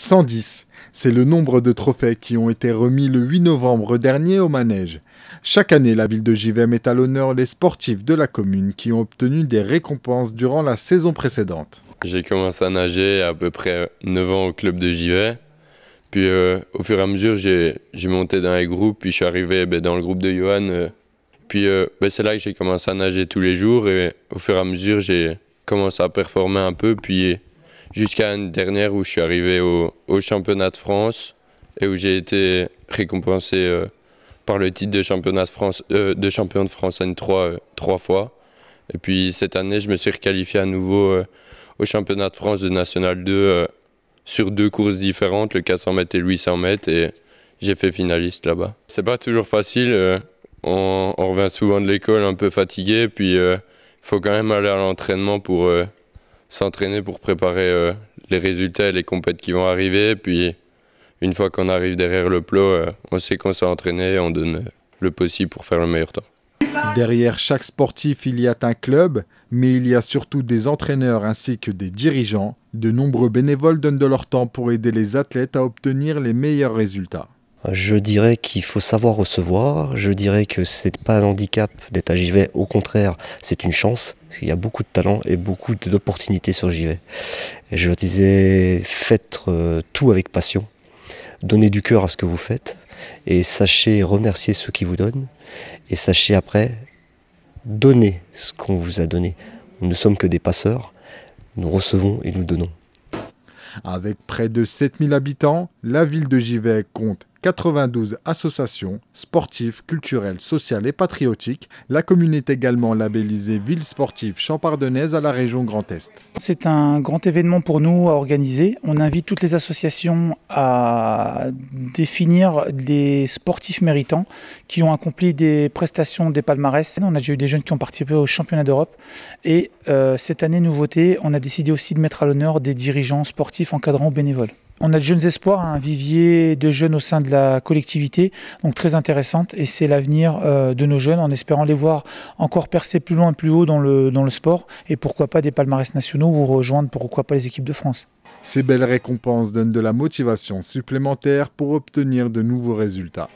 110, c'est le nombre de trophées qui ont été remis le 8 novembre dernier au manège. Chaque année, la ville de Givet met à l'honneur les sportifs de la commune qui ont obtenu des récompenses durant la saison précédente. J'ai commencé à nager à peu près 9 ans au club de Givet. Puis euh, au fur et à mesure, j'ai monté dans les groupes, puis je suis arrivé ben, dans le groupe de Johan. Euh. puis euh, ben, c'est là que j'ai commencé à nager tous les jours et au fur et à mesure, j'ai commencé à performer un peu. Puis jusqu'à une dernière où je suis arrivé au, championnat de France et où j'ai été récompensé euh, par le titre de, championnat de, France, euh, de champion de France N3 euh, trois, fois. Et puis cette année, je me suis requalifié à nouveau au championnat de France de National 2 sur deux courses différentes, le 400 mètres et le 800 mètres. Et, j'ai fait finaliste là-bas. C'est pas toujours facile. on, revient souvent de l'école un peu fatigué, puis il faut quand même aller à l'entraînement pour s'entraîner pour préparer euh, les résultats et les compétitions qui vont arriver. Puis une fois qu'on arrive derrière le plot, euh, on sait qu'on s'est entraîné et on donne euh, le possible pour faire le meilleur temps. Derrière chaque sportif, il y a un club, mais il y a surtout des entraîneurs ainsi que des dirigeants. De nombreux bénévoles donnent de leur temps pour aider les athlètes à obtenir les meilleurs résultats. Je dirais qu'il faut savoir recevoir. Je dirais que c'est pas un handicap d'être à Givet. Au contraire, c'est une chance. Il y a beaucoup de talent et beaucoup d'opportunités sur Givet. je disais, faites euh, tout avec passion. Donnez du cœur à ce que vous faites. Et sachez remercier ceux qui vous donnent. Et sachez après donner ce qu'on vous a donné. Nous ne sommes que des passeurs. Nous recevons et nous donnons. Avec près de 7000 habitants, la ville de Givet compte 92 associations sportives, culturelles, sociales et patriotiques. La commune est également labellisée ville sportive champardonnaise à la région Grand Est. C'est un grand événement pour nous à organiser. On invite toutes les associations à définir des sportifs méritants qui ont accompli des prestations, des palmarès. On a déjà eu des jeunes qui ont participé au championnat d'Europe. Et euh, cette année, nouveauté, on a décidé aussi de mettre à l'honneur des dirigeants sportifs, encadrants ou bénévoles. On a de jeunes espoirs, hein, un vivier de jeunes au sein de la collectivité, donc très intéressante, et c'est l'avenir euh, de nos jeunes en espérant les voir encore percer plus loin, plus haut dans le, dans le sport, et pourquoi pas des palmarès nationaux ou rejoindre pourquoi pas les équipes de France. Ces belles récompenses donnent de la motivation supplémentaire pour obtenir de nouveaux résultats.